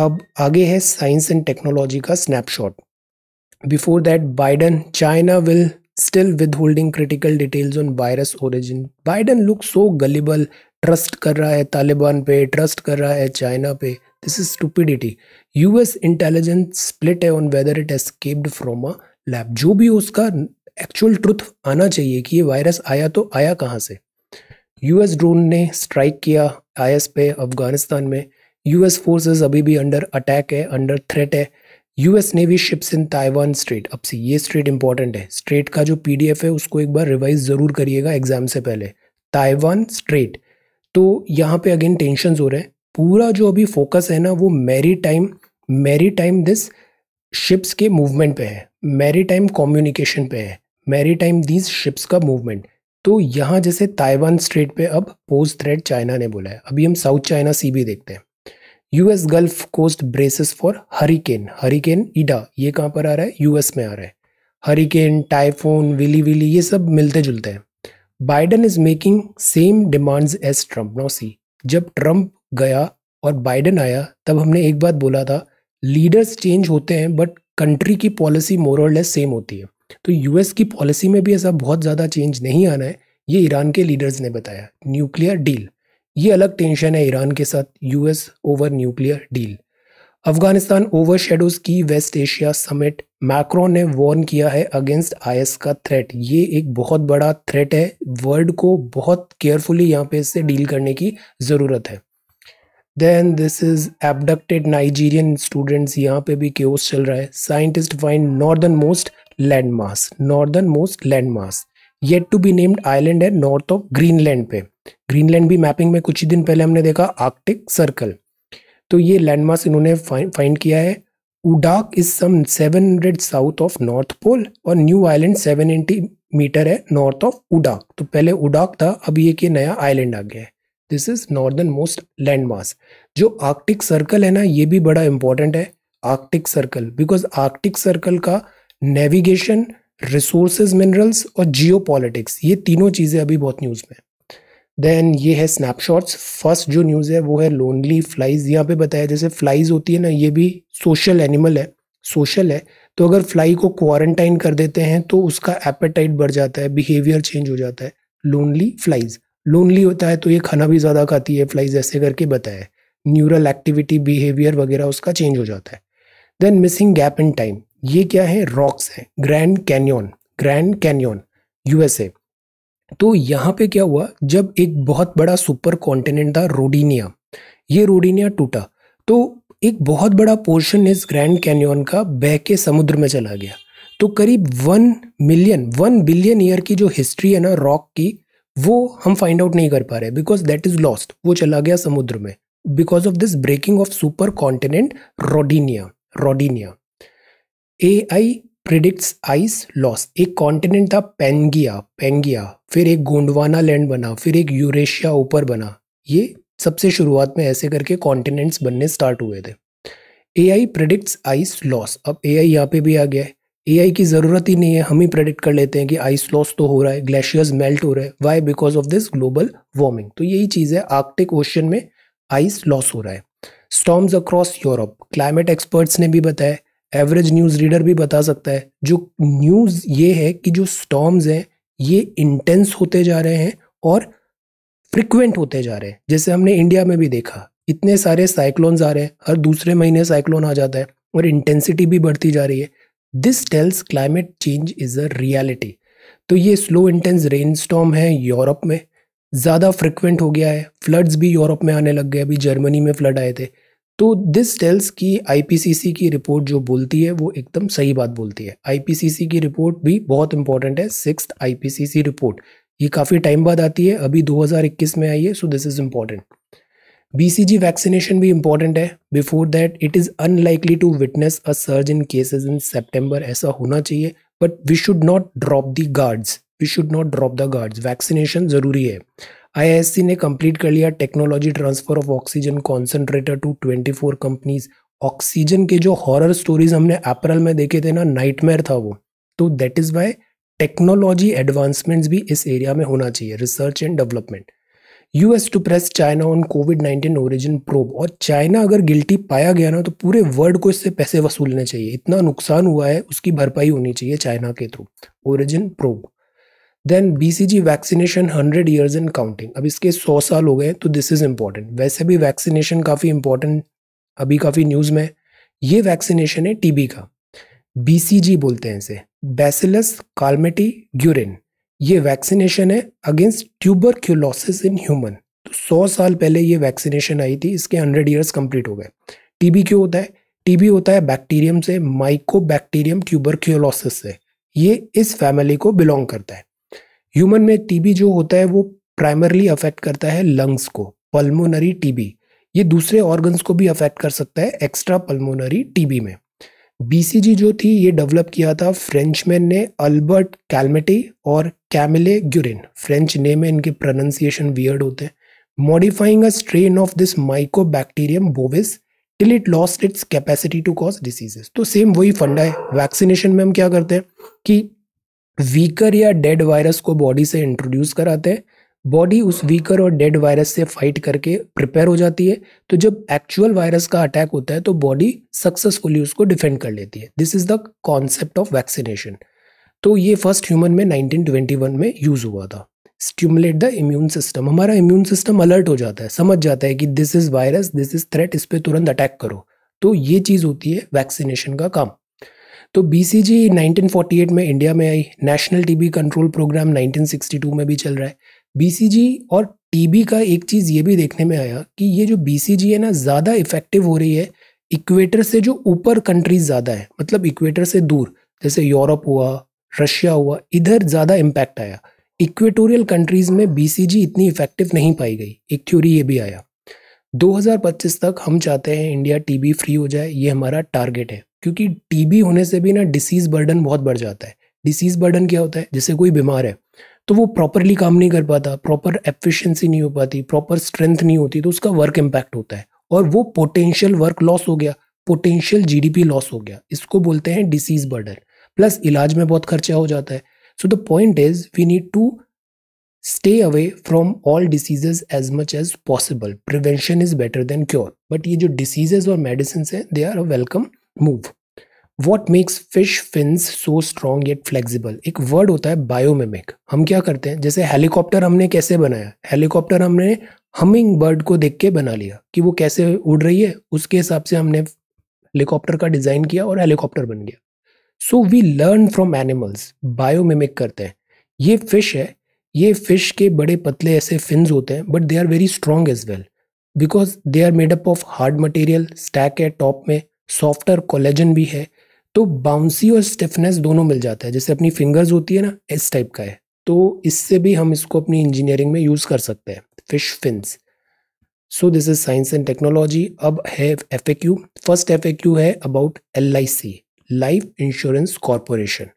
अब आगे है science and technology का snapshot before that Biden China will still withholding critical details on virus origin Biden look so gullible trust कर रहा है तालिबान पे trust कर रहा है चाइना पे this is stupidity US intelligence split है on whether it escaped from a lab जो भी उसका एक्चुअल ट्रुथ आना चाहिए कि ये वायरस आया तो आया कहाँ से यूएस ड्रोन ने स्ट्राइक किया आईएस पे अफगानिस्तान में यूएस फोर्सेस अभी भी अंडर अटैक है अंडर थ्रेट है US navy ships in Taiwan Strait अब से ये स्ट्रेट इंपॉर्टेंट है स्ट्रेट का जो पीडीएफ है उसको एक बार रिवाइज ज़रूर करिएगा एग्जाम से पहले ताइवान स्ट्रेट तो यहाँ पे अगेन टेंशन हो रहे हैं पूरा जो अभी फोकस है ना वो maritime maritime this ships के मूवमेंट पे है मेरी टाइम कॉम्युनिकेशन पे है मेरी टाइम दिस शिप्स का मूवमेंट तो यहाँ जैसे ताइवान स्ट्रेट पे अब पोज थ्रेड चाइना ने बोला है अभी हम साउथ चाइना सी भी देखते हैं US Gulf Coast braces for hurricane hurricane Ida ये कहाँ पर आ रहा है यूएस में आ रहा है हरिकेन टाइफोन विली विली ये सब मिलते जुलते हैं Biden is making same demands as Trump no see जब ट्रम्प गया और बाइडन आया तब हमने एक बात बोला था लीडर्स चेंज होते हैं बट कंट्री की पॉलिसी मोरल सेम होती है तो यूएस की पॉलिसी में भी ऐसा बहुत ज़्यादा चेंज नहीं आना है ये ईरान के लीडर्स ने बताया न्यूक्लियर डील ये अलग टेंशन है ईरान के साथ US over nuclear deal Afghanistan overshadows की वेस्ट एशिया समिट मैक्रोन ने वॉर्न किया है अगेंस्ट आईएस का थ्रेट ये एक बहुत बड़ा थ्रेट है वर्ल्ड को बहुत केयरफुली यहाँ पे इससे डील करने की ज़रूरत है then this is abducted Nigerian students यहाँ पे भी क्योस चल रहा है scientist find northern most land mass northern most land mass yet to be named island है नॉर्थ ऑफ ग्रीनलैंड पे ग्रीनलैंड भी मैपिंग में कुछ ही दिन पहले हमने देखा आर्कटिक सर्कल तो ये लैंडमार्क इन्होंने फाइंड किया है Oodaaq is some seven hundred south of North Pole और new island seven eighty metre है नॉर्थ ऑफ उडाक तो पहले उडाक था अब ये कि नया आइलैंड आ गया है this is northern most landmark जो आर्कटिक सर्कल है ना ये भी बड़ा इंपॉर्टेंट है Arctic circle because Arctic circle का नेविगेशन रिसोर्सेज मिनरल्स और जियो ये तीनों चीज़ें अभी बहुत न्यूज़ में देन ये है स्नैपशॉट्स फर्स्ट जो न्यूज़ है वो है लोनली फ्लाइज यहाँ पे बताया जैसे फ्लाइज होती है ना ये भी सोशल एनिमल है सोशल है तो अगर फ्लाई को क्वारंटाइन कर देते हैं तो उसका एपेटाइट बढ़ जाता है बिहेवियर चेंज हो जाता है लोनली फ्लाइज लोनली होता है तो ये खाना भी ज़्यादा खाती है फ्लाइज ऐसे करके बताया न्यूरल एक्टिविटी बिहेवियर वगैरह उसका चेंज हो जाता है then missing gap in time ये क्या है रॉक्स है Grand Canyon Grand Canyon USA तो यहाँ पे क्या हुआ जब एक बहुत बड़ा सुपर कॉन्टिनेंट था रोडिनिया ये रोडिनिया टूटा तो एक बहुत बड़ा पोर्शन इस ग्रैंड कैनियन का बह के समुद्र में चला गया तो करीब one million one billion year की जो हिस्ट्री है ना रॉक की वो हम फाइंड आउट नहीं कर पा रहे बिकॉज दैट इज लॉस्ट वो चला गया समुद्र में because of this breaking of super continent Rodinia Rodinia A I predicts ice loss एक कॉन्टिनेंट था पेंगिया पेंगिया फिर एक गोंडवाना लैंड बना फिर एक यूरेशिया ऊपर बना ये सबसे शुरुआत में ऐसे करके कॉन्टिनेंट्स बनने स्टार्ट हुए थे ए आई प्रडिक्ट्स आइस लॉस अब ए आई यहाँ पे भी आ गया है ए आई की ज़रूरत ही नहीं है हम ही प्रेडिक्ट कर लेते हैं कि आइस लॉस तो हो रहा है ग्लेशियर्स मेल्ट हो रहे हैं why because of this global warming तो यही चीज़ है आर्कटिक ओशन में आइस लॉस हो रहा है storms across Europe climate experts ने भी बताया एवरेज न्यूज़ रीडर भी बता सकता है जो न्यूज़ ये है कि जो स्टॉम्स हैं ये इंटेंस होते जा रहे हैं और फ्रिक्वेंट होते जा रहे हैं जैसे हमने इंडिया में भी देखा इतने सारे साइक्लोन्स आ रहे हैं हर दूसरे महीने साइक्लोन आ जाता है और इंटेंसिटी भी बढ़ती जा रही है this tells climate change is a reality तो ये स्लो इंटेंस रेन स्टॉम है यूरोप में ज़्यादा फ्रिक्वेंट हो गया है फ्लड्स भी यूरोप में आने लग गए अभी जर्मनी में फ्लड आए थे तो दिस टेल्स की आईपीसीसी की रिपोर्ट जो बोलती है वो एकदम सही बात बोलती है आईपीसीसी की रिपोर्ट भी बहुत इंपॉर्टेंट है सिक्स आईपीसीसी रिपोर्ट ये काफ़ी टाइम बाद आती है अभी 2021 में आई है so this is important BCG vaccination भी इम्पॉर्टेंट है before that it is unlikely to witness a surge in cases in September ऐसा होना चाहिए but we should not drop the guards we should not drop the guards vaccination ज़रूरी है IISc ने complete कर लिया technology transfer of oxygen concentrator to 24 companies oxygen के जो हॉरर स्टोरीज हमने अप्रैल में देखे थे ना नाइटमेयर था वो तो that is why technology advancements भी इस एरिया में होना चाहिए research and development US to press China on covid nineteen origin probe और चाइना अगर गिल्टी पाया गया ना तो पूरे वर्ल्ड को इससे पैसे वसूलने चाहिए इतना नुकसान हुआ है उसकी भरपाई होनी चाहिए चाइना के through origin probe then BCG vaccination hundred years in counting अब इसके सौ साल हो गए तो दिस इज़ इम्पॉर्टेंट वैसे भी वैक्सीनेशन काफ़ी इंपॉर्टेंट अभी काफ़ी न्यूज़ में ये वैक्सीनेशन है टीबी का बीसीजी बोलते हैं इसे बेसिलस कार्मेटी ग्यूरिन ये वैक्सीनेशन है against tuberculosis in human तो सौ साल पहले ये वैक्सीनेशन आई थी इसके हंड्रेड ईयर्स कंप्लीट हो गए टीबी क्यों होता है टीबी होता है बैक्टीरियम से माइको बैक्टीरियम ट्यूबर क्यूलोसिस से ये इस फैमिली को बिलोंग करता है ह्यूमन में टीबी जो होता है वो प्राइमरली अफेक्ट करता है लंग्स को पल्मोनरी टीबी ये दूसरे ऑर्गन्स को भी अफेक्ट कर सकता है एक्स्ट्रा पल्मोनरी टीबी में बीसीजी जो थी ये डेवलप किया था फ्रेंचमैन ने अल्बर्ट कैलमेटी और कैमिले ग्यूरिन फ्रेंच नेम है इनके प्रोनाउंसिएशन वियर्ड होते हैं modifying a strain of this mycobacterium bovis till it lost its capacity to cause diseases तो सेम वही फंडा है वैक्सीनेशन में हम क्या करते हैं कि वीकर या डेड वायरस को बॉडी से इंट्रोड्यूस कराते हैं बॉडी उस वीकर और डेड वायरस से फाइट करके प्रिपेयर हो जाती है तो जब एक्चुअल वायरस का अटैक होता है तो बॉडी सक्सेसफुली उसको डिफेंड कर लेती है this is the concept of vaccination तो ये फर्स्ट ह्यूमन में 1921 में यूज़ हुआ था स्टिमुलेट द इम्यून सिस्टम हमारा इम्यून सिस्टम अलर्ट हो जाता है समझ जाता है कि this is virus this is threat इस पर तुरंत अटैक करो तो ये चीज़ होती है वैक्सीनेशन का काम तो बी बीसीजी एट में इंडिया में आई नेशनल टीबी कंट्रोल प्रोग्राम 1962 में भी चल रहा है जी और टीबी का एक चीज़ ये भी देखने में आया कि ये जो जी है ना ज़्यादा इफेक्टिव हो रही है इक्वेटर से जो ऊपर कंट्रीज ज़्यादा है मतलब इक्वेटर से दूर जैसे यूरोप हुआ रशिया हुआ इधर ज़्यादा इम्पैक्ट आया इक्वेटोरियल कंट्रीज़ में जी इतनी इफेक्टिव नहीं पाई गई एक थ्योरी ये भी आया 2025 तक हम चाहते हैं इंडिया टीबी फ्री हो जाए ये हमारा टारगेट है क्योंकि टीबी होने से भी ना डिसीज़ बर्डन बहुत बढ़ जाता है डिसीज़ बर्डन क्या होता है जैसे कोई बीमार है तो वो प्रॉपरली काम नहीं कर पाता प्रॉपर एफिशिएंसी नहीं हो पाती प्रॉपर स्ट्रेंथ नहीं होती तो उसका वर्क इम्पैक्ट होता है और वो पोटेंशियल वर्क लॉस हो गया पोटेंशियल जीडीपी लॉस हो गया इसको बोलते हैं डिसीज़ बर्डन प्लस इलाज में बहुत खर्चा हो जाता है so the point is we need to stay away from all diseases as much as possible prevention is better than cure but ये जो डिसीजेज और मेडिसिन है they are a welcome move what makes fish fin so strong yet flexible एक word होता है बायोमिमिक हम क्या करते हैं जैसे हेलीकॉप्टर हमने कैसे बनाया हेलीकॉप्टर हमने हमिंग बर्ड को देख के बना लिया कि वो कैसे उड़ रही है उसके हिसाब से हमने हेलीकॉप्टर का डिज़ाइन किया और हेलीकॉप्टर बन गया so we learn from animals biomimic करते हैं ये फिश है ये फिश के बड़े पतले ऐसे फिन्स होते हैं but they are very strong as well because they are made up of hard material stack है टॉप में सॉफ्टर कोलेजन भी है तो बाउंसी और स्टिफनेस दोनों मिल जाता है जैसे अपनी फिंगर्स होती है ना इस टाइप का है तो इससे भी हम इसको अपनी इंजीनियरिंग में यूज़ कर सकते हैं fish fin so this is science and technology अब है F A Q first F A Q है about L I C life insurance corporation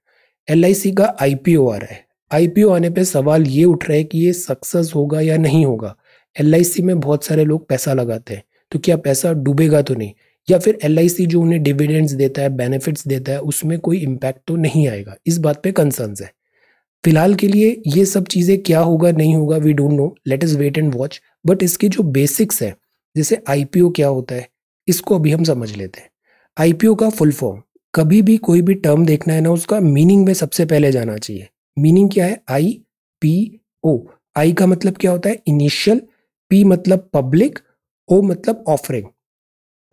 L I C का आई पी ओ आ रहा है आई पी ओ आने पर सवाल ये उठ रहा है कि ये सक्सेस होगा या नहीं होगा एल आई सी में बहुत सारे लोग पैसा लगाते हैं तो क्या पैसा डूबेगा तो नहीं या फिर एल जो उन्हें डिविडेंड्स देता है बेनिफिट्स देता है उसमें कोई इम्पैक्ट तो नहीं आएगा इस बात पे कंसर्न्स है फिलहाल के लिए ये सब चीज़ें क्या होगा नहीं होगा we don't know let's wait and watch but इसके जो बेसिक्स हैं जैसे आई क्या होता है इसको अभी हम समझ लेते हैं आई का फुल फॉर्म कभी भी कोई भी टर्म देखना है ना उसका मीनिंग में सबसे पहले जाना चाहिए मीनिंग क्या है आई पी ओ आई का मतलब क्या होता है इनिशियल पी मतलब पब्लिक ओ मतलब ऑफरिंग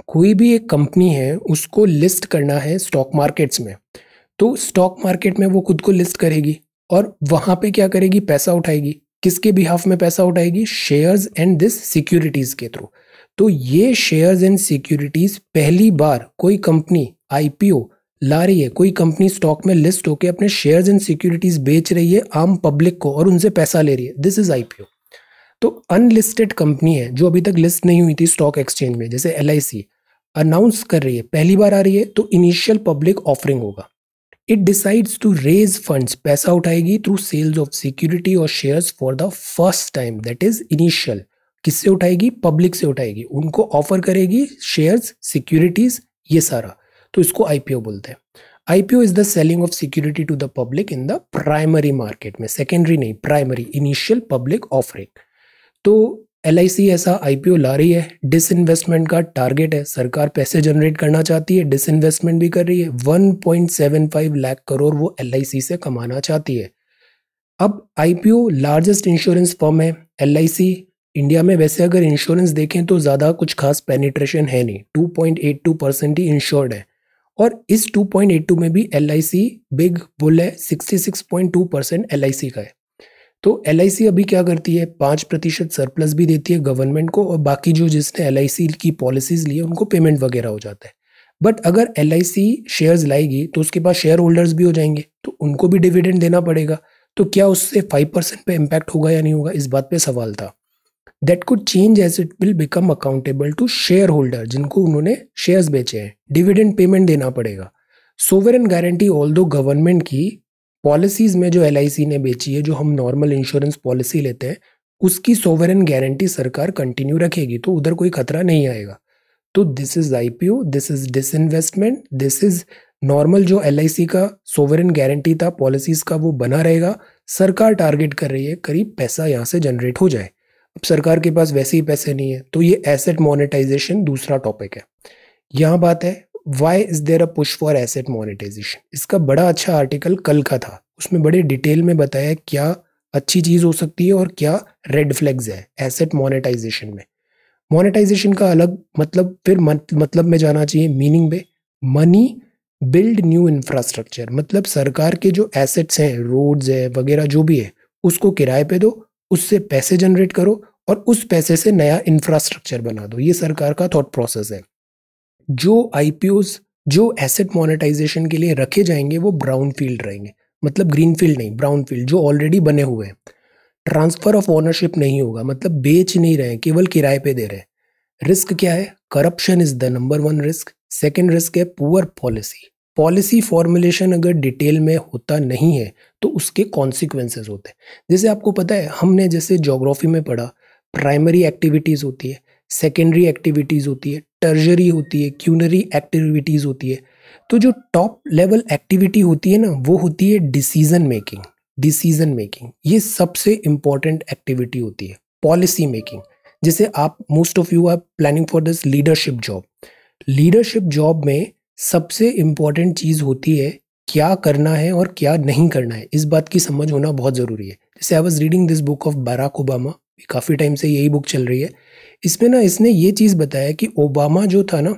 कोई भी एक कंपनी है उसको लिस्ट करना है स्टॉक मार्केट्स में तो स्टॉक मार्केट में वो खुद को लिस्ट करेगी और वहाँ पे क्या करेगी पैसा उठाएगी किसके बिहाफ में पैसा उठाएगी शेयर्स एंड दिस सिक्योरिटीज़ के थ्रू तो ये शेयर्स एंड सिक्योरिटीज़ पहली बार कोई कंपनी आईपीओ ला रही है कोई कंपनी स्टॉक में लिस्ट होकर अपने शेयर्स एंड सिक्योरिटीज़ बेच रही है आम पब्लिक को और उनसे पैसा ले रही है दिस इज़ आईपीओ तो अनलिस्टेड कंपनी है जो अभी तक लिस्ट नहीं हुई थी स्टॉक एक्सचेंज में जैसे एल अनाउंस कर रही है पहली बार आ रही है तो इनिशियल पब्लिक ऑफरिंग होगा it decides to raise funds पैसा उठाएगी थ्रू सेल्स ऑफ सिक्योरिटी और shares for the first time that is initial किससे उठाएगी पब्लिक से उठाएगी उनको ऑफर करेगी शेयर्स सिक्योरिटीज ये सारा तो इसको आईपीओ बोलते हैं IPO is the selling of security to the public in the primary market में सेकेंडरी नहीं प्राइमरी इनिशियल पब्लिक ऑफरिंग तो एल ऐसा आई ला रही है डिसइन्वेस्टमेंट का टारगेट है सरकार पैसे जनरेट करना चाहती है डिसइन्वेस्टमेंट भी कर रही है 1.75 लाख करोड़ वो एल से कमाना चाहती है अब आईपीओ लार्जेस्ट इंश्योरेंस फर्म है एल इंडिया में वैसे अगर इंश्योरेंस देखें तो ज़्यादा कुछ खास पेनिट्रेशन है नहीं टू परसेंट ही इंश्योर्ड है और इस टू में भी एल बिग बुल है सिक्सटी परसेंट एल का है तो एल अभी क्या करती है पाँच प्रतिशत सरप्लस भी देती है गवर्नमेंट को और बाकी जो जिसने एल की पॉलिसीज ली है उनको पेमेंट वगैरह हो जाता है बट अगर एल शेयर्स लाएगी तो उसके पास शेयर होल्डर्स भी हो जाएंगे तो उनको भी डिविडेंड देना पड़ेगा तो क्या उससे फाइव परसेंट पर इम्पैक्ट होगा या नहीं होगा इस बात पर सवाल था that could change as it will become accountable to shareholder जिनको उन्होंने शेयर्स बेचे हैं डिविडेंड पेमेंट देना पड़ेगा sovereign guarantee although government की पॉलिसीज़ में जो एल ने बेची है जो हम नॉर्मल इंश्योरेंस पॉलिसी लेते हैं उसकी सोवरन गारंटी सरकार कंटिन्यू रखेगी तो उधर कोई खतरा नहीं आएगा तो this is I this is this investment this is normal जो एल का सोवरन गारंटी था पॉलिसीज़ का वो बना रहेगा सरकार टारगेट कर रही है करीब पैसा यहाँ से जनरेट हो जाए अब सरकार के पास वैसे ही पैसे नहीं है तो ये एसेट मोनेटाइजेशन दूसरा टॉपिक है यहाँ बात है why is there a push for asset monetization इसका बड़ा अच्छा आर्टिकल कल का था उसमें बड़े डिटेल में बताया क्या अच्छी चीज़ हो सकती है और क्या रेड फ्लैग्स है एसेट मोनेटाइजेशन में मोनिटाइजेशन का अलग मतलब फिर मतलब में जाना चाहिए मीनिंग में मनी बिल्ड न्यू इंफ्रास्ट्रक्चर मतलब सरकार के जो एसेट्स हैं रोड्स है वगैरह जो भी है उसको किराए पे दो उससे पैसे जनरेट करो और उस पैसे से नया इंफ्रास्ट्रक्चर बना दो ये सरकार का थॉट प्रोसेस है जो आई जो एसेट मोनेटाइजेशन के लिए रखे जाएंगे वो ब्राउन फील्ड रहेंगे मतलब ग्रीन फील्ड नहीं ब्राउन फील्ड जो ऑलरेडी बने हुए हैं ट्रांसफर ऑफ ऑनरशिप नहीं होगा मतलब बेच नहीं रहे केवल किराए पे दे रहे हैं रिस्क क्या है corruption is the number one risk second risk है पुअर पॉलिसी पॉलिसी फॉर्मुलेशन अगर डिटेल में होता नहीं है तो उसके कॉन्सिक्वेंसेज होते हैं जैसे आपको पता है हमने जैसे जोग्राफी में पढ़ा प्राइमरी एक्टिविटीज़ होती है सेकेंडरी एक्टिविटीज़ होती है टर्जरी होती है क्यूनरी एक्टिविटीज़ होती है तो जो टॉप लेवल एक्टिविटी होती है ना वो होती है डिसीजन मेकिंग डिसीजन मेकिंग ये सबसे इम्पॉर्टेंट एक्टिविटी होती है पॉलिसी मेकिंग जैसे आप most of you are planning for this leadership job leadership job में सबसे इम्पॉर्टेंट चीज़ होती है क्या करना है और क्या नहीं करना है इस बात की समझ होना बहुत ज़रूरी है जैसे I was reading this book of Barack Obama काफ़ी टाइम से यही बुक चल रही है इसमें ना इसने ये चीज़ बताया कि ओबामा जो था ना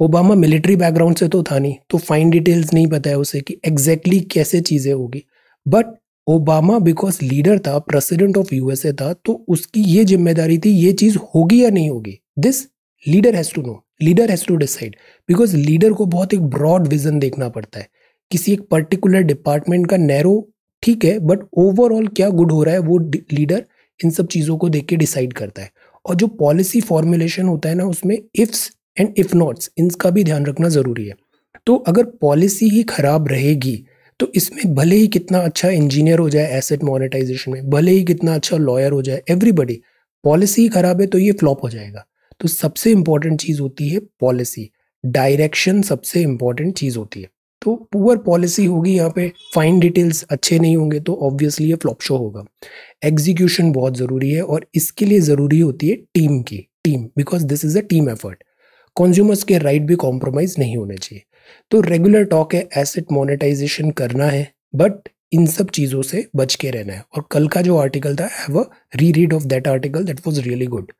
ओबामा मिलिट्री बैकग्राउंड से तो था नहीं तो फाइन डिटेल्स नहीं पता है उसे कि एग्जैक्टली exactly कैसे चीज़ें होगी बट ओबामा बिकॉज लीडर था प्रेसिडेंट ऑफ यूएसए था तो उसकी ये जिम्मेदारी थी ये चीज़ होगी या नहीं होगी this leader has to know leader has to decide because leader को बहुत एक ब्रॉड विजन देखना पड़ता है किसी एक पर्टिकुलर डिपार्टमेंट का नैरो ठीक है बट ओवरऑल क्या गुड हो रहा है वो लीडर इन सब चीज़ों को देख के डिसाइड करता है और जो पॉलिसी फॉर्मुलेशन होता है ना उसमें इफ्स एंड इफ नॉट्स इनका भी ध्यान रखना ज़रूरी है तो अगर पॉलिसी ही ख़राब रहेगी तो इसमें भले ही कितना अच्छा इंजीनियर हो जाए एसेट मोनेटाइजेशन में भले ही कितना अच्छा लॉयर हो जाए एवरीबडी पॉलिसी ही ख़राब है तो ये फ्लॉप हो जाएगा तो सबसे इम्पॉर्टेंट चीज़ होती है पॉलिसी डायरेक्शन सबसे इम्पॉर्टेंट चीज़ होती है तो पुअर पॉलिसी होगी यहाँ पे फाइन डिटेल्स अच्छे नहीं होंगे तो ऑब्वियसली ये फ्लॉप शो होगा एग्जीक्यूशन बहुत ज़रूरी है और इसके लिए ज़रूरी होती है टीम की team because this is a team effort consumers के राइट भी कॉम्प्रोमाइज़ नहीं होने चाहिए तो रेगुलर टॉक है एसेट मोनेटाइजेशन करना है बट इन सब चीज़ों से बच के रहना है और कल का जो आर्टिकल था have a reread of that article that was really good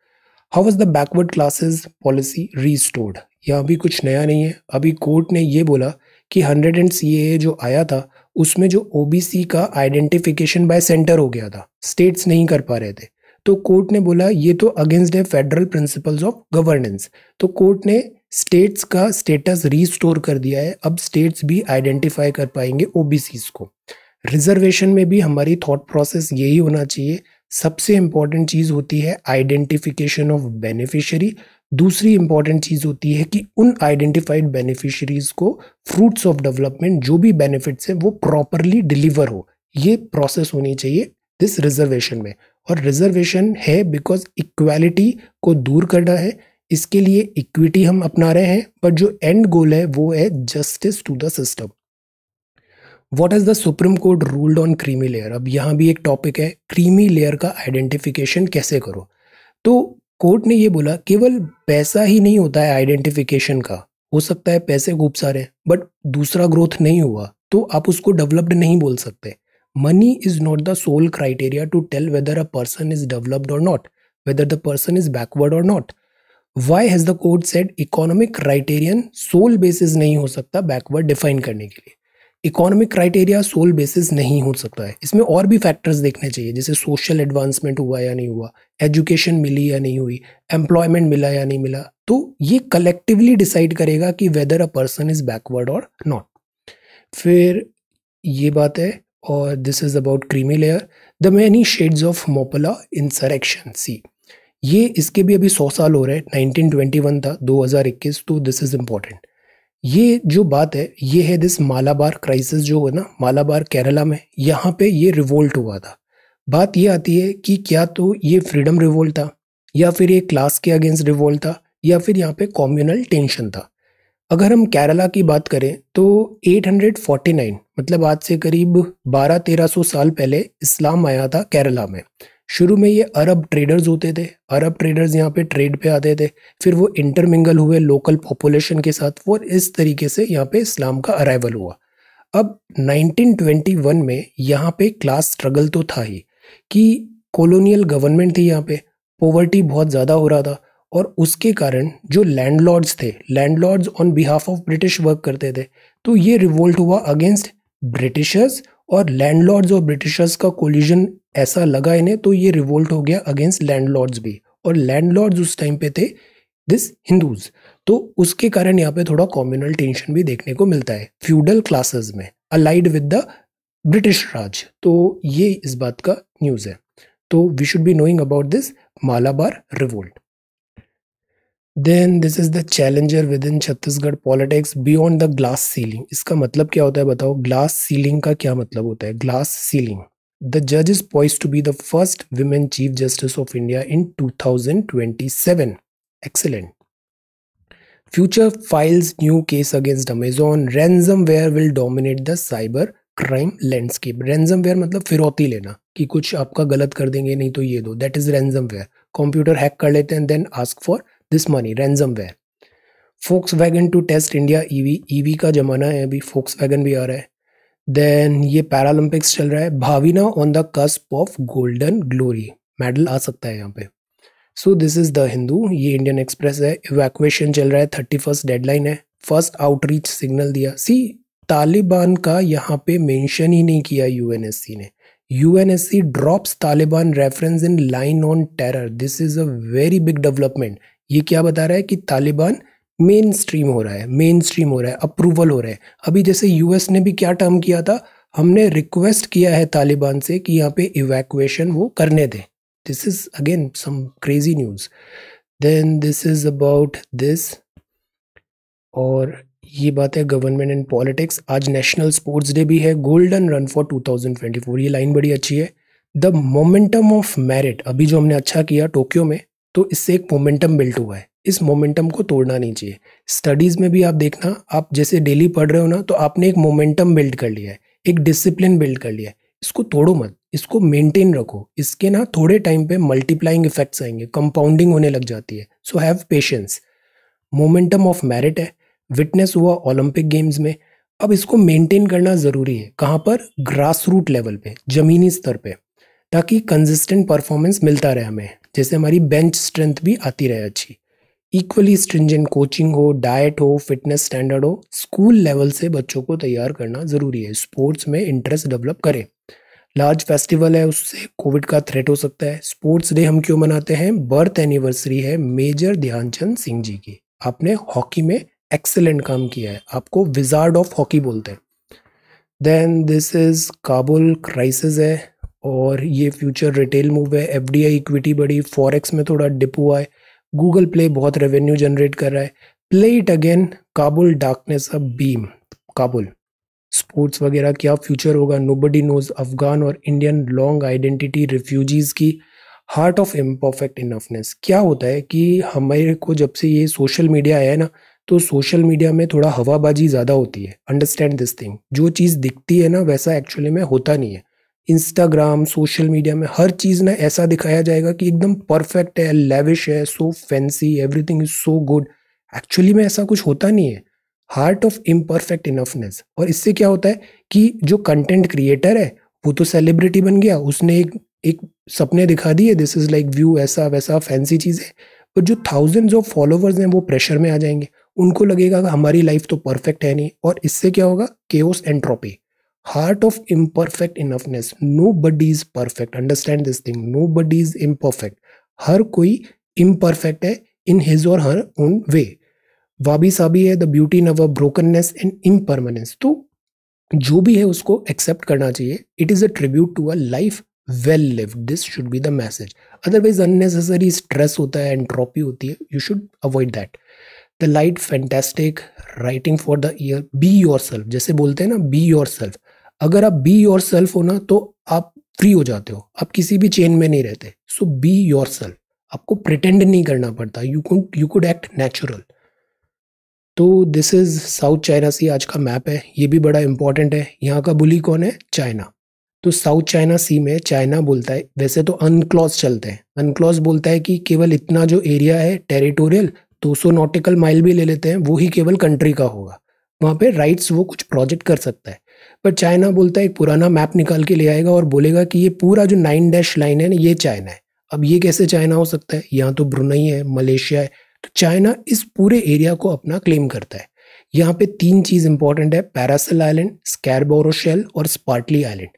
how was the backward classes policy restored यहाँ भी कुछ नया नहीं है अभी कोर्ट ने ये बोला कि हंड्रेड एंड सी जो आया था उसमें जो ओ का आइडेंटिफिकेशन बाय सेंटर हो गया था स्टेट्स नहीं कर पा रहे थे तो कोर्ट ने बोला ये तो अगेंस्ट है फेडरल प्रिंसिपल्स ऑफ गवर्नेंस तो कोर्ट ने स्टेट्स का स्टेटस रीस्टोर कर दिया है अब स्टेट्स भी आइडेंटिफाई कर पाएंगे ओ को रिजर्वेशन में भी हमारी थॉट प्रोसेस यही होना चाहिए सबसे इंपॉर्टेंट चीज़ होती है आइडेंटिफिकेशन ऑफ बेनिफिशरी दूसरी इंपॉर्टेंट चीज़ होती है कि उन आइडेंटिफाइड बेनिफिशरीज को फ्रूट्स ऑफ डेवलपमेंट जो भी बेनिफिट्स है वो प्रॉपरली डिलीवर हो ये प्रोसेस होनी चाहिए दिस रिजर्वेशन में और रिजर्वेशन है बिकॉज इक्वालिटी को दूर करना है इसके लिए इक्विटी हम अपना रहे हैं बट जो एंड गोल है वो है justice to the system what is the supreme court ruled on creamy layer अब यहाँ भी एक टॉपिक है क्रीमी लेयर का आइडेंटिफिकेशन कैसे करो तो कोर्ट ने यह बोला केवल पैसा ही नहीं होता है आइडेंटिफिकेशन का हो सकता है पैसे खूब सारे बट दूसरा ग्रोथ नहीं हुआ तो आप उसको डेवलप्ड नहीं बोल सकते money is not the sole criteria to tell whether a person is developed or not whether the person is backward or not why has the court set economic criterion sole basis नहीं हो सकता backward define करने के लिए economic criteria soul basis नहीं हो सकता है इसमें और भी फैक्टर्स देखने चाहिए जैसे सोशल एडवांसमेंट हुआ या नहीं हुआ एजुकेशन मिली या नहीं हुई एम्प्लॉयमेंट मिला या नहीं मिला तो ये कलेक्टिवली डिसाइड करेगा कि whether a person is backward or not फिर ये बात है और this is about creamy layer the many shades of Moplah insurrection सी ये इसके भी अभी सौ साल हो रहे हैं वन था 2021 तो दिस इज़ इम्पॉर्टेंट ये जो बात है ये है दिस मालाबार क्राइसिस जो है ना मालाबार केरला में यहाँ पे ये रिवोल्ट हुआ था बात ये आती है कि क्या तो ये फ्रीडम रिवोल्ट था या फिर ये क्लास के अगेंस्ट रिवोल्ट था या फिर यहाँ पे कॉम्यूनल टेंशन था अगर हम केरला की बात करें तो 849 मतलब आज से करीब 12-1300 साल पहले इस्लाम आया था केरला में शुरू में ये अरब ट्रेडर्स होते थे अरब ट्रेडर्स यहाँ पे ट्रेड पे आते थे फिर वो इंटरमिंगल हुए लोकल पॉपुलेशन के साथ और इस तरीके से यहाँ पे इस्लाम का अराइवल हुआ अब 1921 में यहाँ पे क्लास स्ट्रगल तो था ही कि कॉलोनियल गवर्नमेंट थी यहाँ पे पॉवर्टी बहुत ज़्यादा हो रहा था और उसके कारण जो लैंडलॉर्ड्स थे landlords on behalf of British work करते थे तो ये रिवोल्ट हुआ अगेंस्ट ब्रिटिशर्स और लैंडलॉर्ड्स और ब्रिटिशर्स का कोलिजन ऐसा लगा इन्हें तो ये रिवोल्ट हो गया अगेंस्ट लैंडलॉर्ड्स भी और लैंडलॉर्ड्स उस टाइम पे थे दिस हिंदूज तो उसके कारण यहाँ पे थोड़ा कॉम्युनल टेंशन भी देखने को मिलता है फ्यूडल क्लासेस में allied with the British Raj तो ये इस बात का न्यूज़ है तो we should be knowing about this Malabar revolt then this is the challenger within Chhattisgarh politics beyond the glass ceiling इसका मतलब क्या होता है बताओ ग्लास सीलिंग का क्या मतलब होता है glass ceiling The judge is poised to be the first women Chief Justice of India in 2027. Excellent. Future files new case against Amazon. Ransomware will dominate the cyber crime landscape ransomware मतलब फिरौती लेना कि कुछ आपका गलत कर देंगे नहीं तो ये दो that is ransomware computer hack कर लेते हैं then ask for this money ransomware Volkswagen to test India EV EV का जमाना है अभी फोक्स वैगन भी आ रहा है देन ये पैरालंपिक्स चल रहा है Bhavina on the cusp of golden glory medal आ सकता है यहाँ पे so this is the Hindu ये इंडियन एक्सप्रेस है इवैक्यूएशन चल रहा है थर्टी फर्स्ट डेडलाइन है फर्स्ट आउटरीच सिग्नल दिया सी तालिबान का यहाँ पे मेंशन ही नहीं किया यूएनएससी ने UNSC drops Taliban reference in line on terror this is a very big development ये क्या बता रहा है कि तालिबान मेन स्ट्रीम हो रहा है मेन स्ट्रीम हो रहा है अप्रूवल हो रहा है अभी जैसे यूएस ने भी क्या टर्म किया था हमने रिक्वेस्ट किया है तालिबान से कि यहाँ पे इवैक्यूएशन वो करने दें this is again some crazy news then this is about this और ये बात है गवर्नमेंट एंड पॉलिटिक्स आज नेशनल स्पोर्ट्स डे भी है गोल्डन रन फॉर 2024 ये लाइन बड़ी अच्छी है द मोमेंटम ऑफ मेरिट अभी जो हमने अच्छा किया टोक्यो में तो इससे एक मोमेंटम बिल्ट हुआ है इस मोमेंटम को तोड़ना नहीं चाहिए स्टडीज़ में भी आप देखना आप जैसे डेली पढ़ रहे हो ना तो आपने एक मोमेंटम बिल्ड कर लिया है एक डिसिप्लिन बिल्ड कर लिया है इसको तोड़ो मत इसको मेंटेन रखो इसके ना थोड़े टाइम पे मल्टीप्लाइंग इफेक्ट्स आएंगे कंपाउंडिंग होने लग जाती है so have patience momentum of merit है विटनेस हुआ ओलंपिक गेम्स में अब इसको मेंटेन करना ज़रूरी है कहाँ पर ग्रास रूट लेवल पे ज़मीनी स्तर पे ताकि कंसिस्टेंट परफॉर्मेंस मिलता रहे हमें जैसे हमारी बेंच स्ट्रेंथ भी आती रहे अच्छी इक्वली स्ट्रिंजेंट कोचिंग हो डाइट हो फिटनेस स्टैंडर्ड हो स्कूल लेवल से बच्चों को तैयार करना ज़रूरी है स्पोर्ट्स में इंटरेस्ट डेवलप करें लार्ज फेस्टिवल है उससे कोविड का थ्रेट हो सकता है स्पोर्ट्स डे हम क्यों मनाते हैं बर्थ एनिवर्सरी है मेजर ध्यानचंद सिंह जी की आपने हॉकी में एक्सेलेंट काम किया है आपको विजार्ड ऑफ हॉकी बोलते हैं then this is Kabul crisis है और ये फ्यूचर रिटेल मूव है एफ इक्विटी बढ़ी फॉरेक्स में थोड़ा डिप हुआ है गूगल प्ले बहुत रेवेन्यू जनरेट कर रहा है play it again Kabul darkness a beam Kabul sports वगैरह क्या फ्यूचर होगा नो बडी नोज अफगान और इंडियन लॉन्ग आइडेंटिटी रिफ्यूजीज की हार्ट ऑफ इम्परफेक्ट इनफनेस क्या होता है कि हमारे को जब से ये सोशल मीडिया आया है ना तो सोशल मीडिया में थोड़ा हवाबाजी ज़्यादा होती है अंडरस्टैंड दिस थिंग जो चीज़ दिखती है ना वैसा एक्चुअली में होता नहीं है इंस्टाग्राम सोशल मीडिया में हर चीज़ ना ऐसा दिखाया जाएगा कि एकदम परफेक्ट है लेविश है so fancy everything is so good actually में ऐसा कुछ होता नहीं है हार्ट ऑफ इम्परफेक्ट इनफनेस और इससे क्या होता है कि जो कंटेंट क्रिएटर है वो तो सेलिब्रिटी बन गया उसने एक एक सपने दिखा दिए दिस इज़ लाइक व्यू ऐसा वैसा फैंसी चीज़ है पर जो थाउजेंड्स ऑफ फॉलोवर्स हैं वो प्रेशर में आ जाएंगे उनको लगेगा हमारी लाइफ तो परफेक्ट है नहीं और इससे क्या होगा chaos entropy heart of imperfect infiniteness nobody is perfect understand this thing nobody is imperfect हर कोई इम्परफेक्ट है इन हिज और her own way wabi sabi है the beauty in our brokenness and impermanence तो जो भी है उसको एक्सेप्ट करना चाहिए it is a tribute to a life well live this should be the message otherwise unnecessary stress होता है ट्रॉपी होती है you should avoid that the light fantastic writing for the year be yourself जैसे बोलते हैं ना be your self अगर आप बी योर सेल्फ हो ना तो आप फ्री हो जाते हो आप किसी भी चेन में नहीं रहते सो बी योर सेल्फ आपको प्रिटेंड नहीं करना पड़ता you could you could act natural तो this is South China Sea आज का मैप है ये भी बड़ा इंपॉर्टेंट है यहाँ का बुली कौन है चाइना तो साउथ चाइना सी में चाइना बोलता है वैसे तो अनक्लॉज चलते हैं अनक्लॉज बोलता है कि केवल इतना जो एरिया है टेरिटोरियल 200 नॉटिकल माइल भी ले लेते हैं वो ही केवल कंट्री का होगा वहाँ पे राइट्स वो कुछ प्रोजेक्ट कर सकता है पर चाइना बोलता है एक पुराना मैप निकाल के ले आएगा और बोलेगा कि ये पूरा जो नाइन डैश लाइन है ना ये चाइना है अब ये कैसे चाइना हो सकता है यहाँ तो ब्रुनई है मलेशिया है तो चाइना इस पूरे एरिया को अपना क्लेम करता है यहाँ पे तीन चीज़ इंपॉर्टेंट है पैरासल आइलैंड स्कैरबोरो शेल और स्पार्टली आइलैंड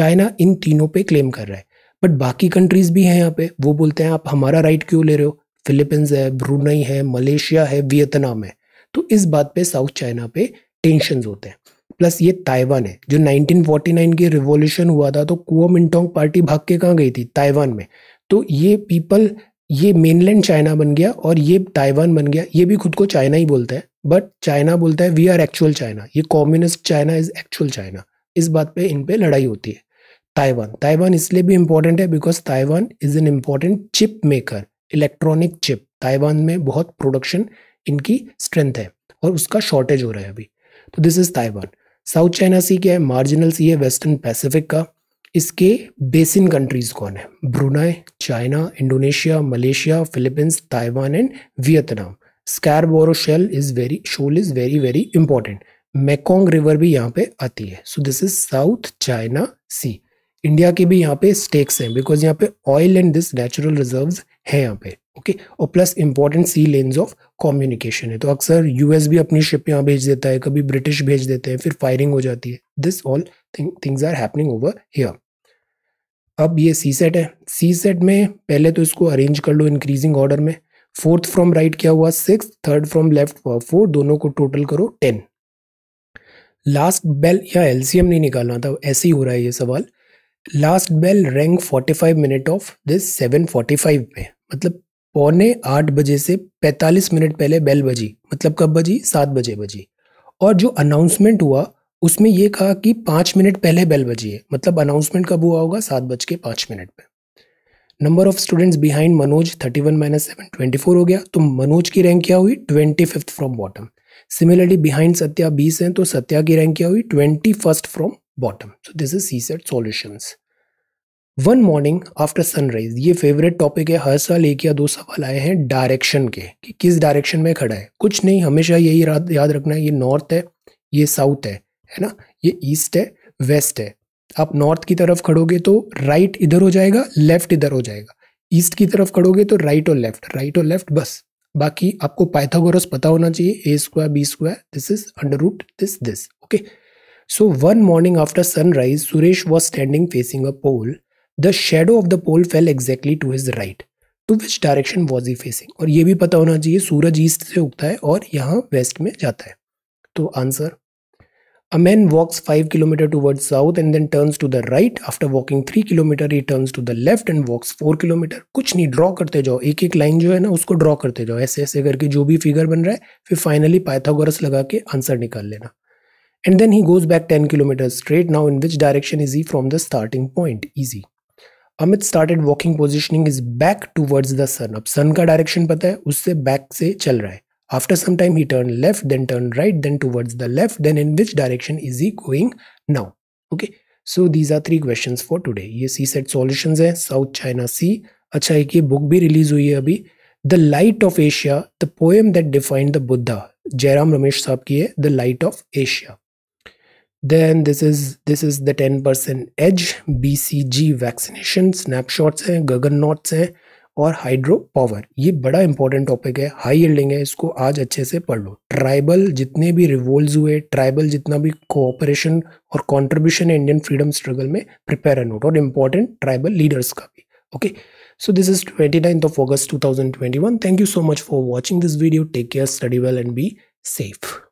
चाइना इन तीनों पे क्लेम कर रहा है बट बाकी कंट्रीज़ भी हैं यहाँ पे वो बोलते हैं आप हमारा राइट क्यों ले रहे हो फिलीपींस है ब्रुनई है मलेशिया है वियतनाम है तो इस बात पे साउथ चाइना पे टेंशन होते हैं प्लस ये ताइवान है जो 1949 की रिवॉल्यूशन हुआ था तो कुओमिंटोंग पार्टी भाग के कहाँ गई थी ताइवान में तो ये पीपल ये मेनलैंड चाइना बन गया और ये ताइवान बन गया ये भी खुद को चाइना ही बोलता है बट चाइना बोलता है वी आर एक्चुअल चाइना ये communist China is actual China इस बात पे इन पे लड़ाई होती है ताइवान ताइवान इसलिए भी इम्पोर्टेंट है because Taiwan is an important chip maker electronic chip Taiwan में बहुत प्रोडक्शन इनकी स्ट्रेंथ है और उसका शॉर्टेज हो रहा है अभी तो this is Taiwan South China Sea क्या है मार्जिनल सी है वेस्टर्न पैसिफिक का इसके बेसिन कंट्रीज कौन है Brunei China Indonesia Malaysia Philippines Taiwan and Vietnam borough shoal is very shoal is very very important Mekong river भी यहाँ पे आती है so this is South China Sea India के भी यहाँ पे स्टेक्स हैं बिकॉज यहाँ पे oil and this natural reserves हैं यहाँ पे ओके okay? और plus important sea lanes of communication है तो अक्सर यूएस भी अपनी शिप यहाँ भेज देता है कभी ब्रिटिश भेज देते हैं फिर फायरिंग हो जाती है this all things are happening over here अब ये सी सेट है सी सेट में पहले तो इसको अरेंज कर लो इंक्रीजिंग ऑर्डर में फोर्थ फ्रॉम राइट क्या हुआ six third from left four दोनों को टोटल करो टेन लास्ट बेल या एलसीएम नहीं निकालना था ऐसे ही हो रहा है ये सवाल last bell rank 45 minute of this 745 पे मतलब पौने आठ बजे से पैंतालीस मिनट पहले बेल बजी मतलब कब बजी सात बजे बजी और जो अनाउंसमेंट हुआ उसमें ये कहा कि पाँच मिनट पहले बेल बजी है मतलब अनाउंसमेंट कब हुआ होगा सात बज के पाँच मिनट पे number of students behind Manoj thirty one minus seven twenty four हो गया तो मनोज की रैंक क्या हुई twenty fifth from bottom similarly behind Satya बीस हैं तो सत्या की रैंक क्या हुई twenty first from bottom so this is C SAT solutions one morning after sunrise ये फेवरेट टॉपिक है हर साल एक या दो सवाल आए हैं डायरेक्शन के कि किस डायरेक्शन में खड़ा है कुछ नहीं हमेशा यही याद रखना है ये नॉर्थ है ये साउथ है है ना ये ईस्ट है वेस्ट है आप नॉर्थ की तरफ खड़ोगे तो राइट इधर हो जाएगा लेफ्ट इधर हो जाएगा ईस्ट की तरफ खड़ोगे तो राइट और लेफ्ट राइट और लेफ्ट बस बाकी आपको पाइथागोरस पता होना चाहिए A square B square this is under root this this okay so one morning after sunrise Suresh was standing facing a pole the shadow of the pole fell exactly to his right to which direction was he facing और ये भी पता होना चाहिए सूरज east से उगता है और यहाँ वेस्ट में जाता है तो answer a man walks five kilometre towards south and then turns to the right after walking three kilometre he turns to the left and walks four kilometre कुछ नहीं ड्रॉ करते जाओ एक एक लाइन जो है ना उसको ड्रॉ करते जाओ ऐसे ऐसे करके जो भी फिगर बन रहा है फिर फाइनली पाइथागोरस लगा के आंसर निकाल लेना and then he goes back ten kilometre straight now in which direction is he from the starting point easy Amit started walking positioning is back towards the sun अब sun का direction पता है उससे back से चल रहा है after some time he turn left then turn right then towards the left then in which direction is he going now okay so these are three question for today ये C set solution है South China Sea अच्छा एक ये book भी release हुई है अभी the light of Asia the poem that defined the Buddha Jairam Ramesh साहब की है the light of Asia this is this is the ten percent the B C G vaccination snapshots हैं गगन नॉट्स हैं और हाइड्रो पावर ये बड़ा इंपॉर्टेंट टॉपिक है हाई यील्डिंग है इसको आज अच्छे से पढ़ लो ट्राइबल जितने भी रिवोल्व हुए ट्राइबल जितना भी कोऑपरेशन और कंट्रीब्यूशन है इंडियन फ्रीडम स्ट्रगल में प्रिपेयर अ नोट और इम्पॉर्टेंट ट्राइबल लीडर्स का भी okay so this is twenty ninth of August two thousand twenty one thank you so much for watching this video take care study well and be safe